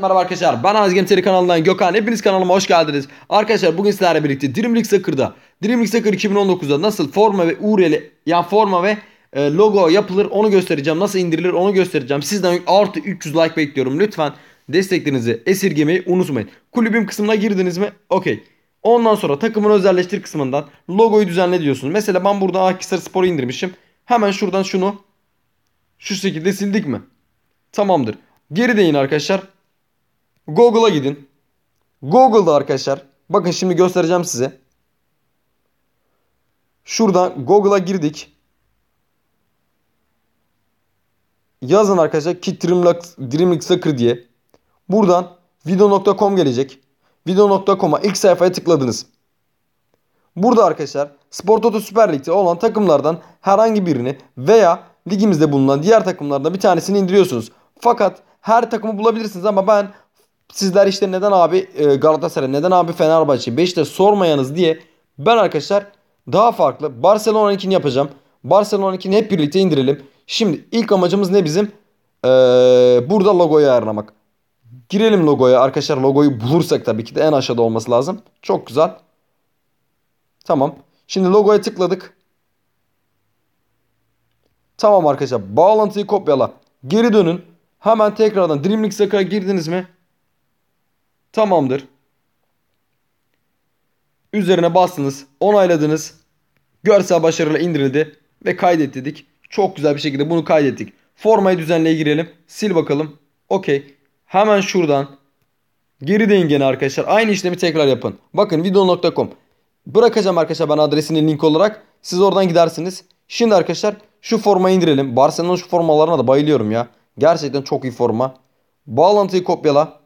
Merhaba arkadaşlar ben Anas Game kanalından Gökhan hepiniz kanalıma hoş geldiniz. Arkadaşlar bugün sizlerle birlikte Dream League Soccer'da Dream League Soccer 2019'da nasıl forma ve URL'i yani forma ve e, logo yapılır onu göstereceğim. Nasıl indirilir onu göstereceğim. Sizden artı 300 like bekliyorum lütfen desteklerinizi esirgemeyi unutmayın. Kulübüm kısmına girdiniz mi? Okey. Ondan sonra takımını özelleştir kısmından logoyu düzenle diyorsunuz. Mesela ben burada Akhisar Spor'u indirmişim. Hemen şuradan şunu şu şekilde sildik mi? Tamamdır. Geri deyin arkadaşlar. Google'a gidin. Google'da arkadaşlar bakın şimdi göstereceğim size. Şurada Google'a girdik. Yazın arkadaşlar Kit Dreamlux, Dreamlux Sucker diye. Buradan video.com gelecek. Video.com'a ilk sayfaya tıkladınız. Burada arkadaşlar Spor Toto Süper Lig'de olan takımlardan herhangi birini veya ligimizde bulunan diğer takımlardan bir tanesini indiriyorsunuz. Fakat her takımı bulabilirsiniz ama ben Sizler işte neden abi e, Galatasaray, neden abi Fenerbahçe, Beşiktaş sormayanız diye ben arkadaşlar daha farklı Barcelona 12'ni yapacağım. Barcelona 12'ni hep birlikte indirelim. Şimdi ilk amacımız ne bizim? Ee, burada logoyu ayarlamak. Girelim logoya arkadaşlar. Logoyu bulursak tabii ki de en aşağıda olması lazım. Çok güzel. Tamam. Şimdi logoya tıkladık. Tamam arkadaşlar. Bağlantıyı kopyala. Geri dönün. Hemen tekrardan Dreamlink girdiniz mi? Tamamdır. Üzerine bastınız. Onayladınız. Görsel başarıyla indirildi. Ve kaydettik. Çok güzel bir şekilde bunu kaydettik. Formayı düzenleye girelim. Sil bakalım. Okey. Hemen şuradan. Geri deyin gene arkadaşlar. Aynı işlemi tekrar yapın. Bakın video.com. Bırakacağım arkadaşlar ben adresini link olarak. Siz oradan gidersiniz. Şimdi arkadaşlar şu formayı indirelim. Barcelona şu formalarına da bayılıyorum ya. Gerçekten çok iyi forma. Bağlantıyı kopyala.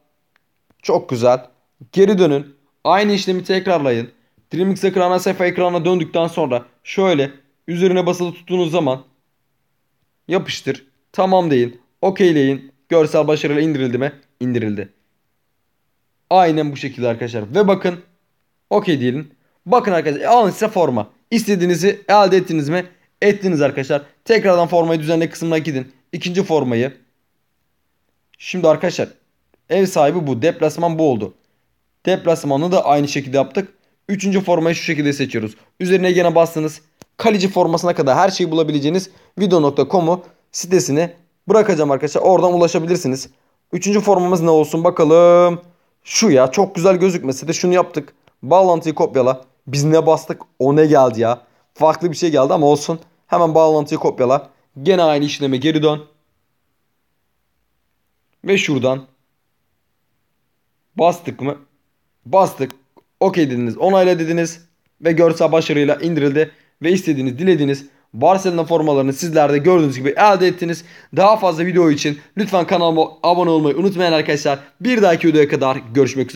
Çok güzel. Geri dönün. Aynı işlemi tekrarlayın. Dreamix ekrana sefa ekranına döndükten sonra şöyle üzerine basılı tuttuğunuz zaman yapıştır. Tamam deyin. Okeyleyin. Görsel başarıyla indirildi mi? İndirildi. Aynen bu şekilde arkadaşlar. Ve bakın. Okey diyelim. Bakın arkadaşlar. E, alın size forma. İstediğinizi elde ettiniz mi? Ettiniz arkadaşlar. Tekrardan formayı düzenle kısmına gidin. İkinci formayı. Şimdi arkadaşlar Ev sahibi bu. Deplasman bu oldu. Deplasmanı da aynı şekilde yaptık. Üçüncü formayı şu şekilde seçiyoruz. Üzerine gene bastınız. Kaleci formasına kadar her şeyi bulabileceğiniz video.com'u sitesini bırakacağım arkadaşlar. Oradan ulaşabilirsiniz. Üçüncü formamız ne olsun bakalım. Şu ya çok güzel gözükmesi de şunu yaptık. Bağlantıyı kopyala. Biz ne bastık o ne geldi ya. Farklı bir şey geldi ama olsun. Hemen bağlantıyı kopyala. Gene aynı işleme geri dön. Ve şuradan Bastık mı? Bastık. Okey dediniz. Onayla dediniz. Ve görsel başarıyla indirildi. Ve istediğiniz, dilediğiniz Barcelona formalarını sizler de gördüğünüz gibi elde ettiniz. Daha fazla video için lütfen kanalıma abone olmayı unutmayın arkadaşlar. Bir dahaki videoya kadar görüşmek üzere.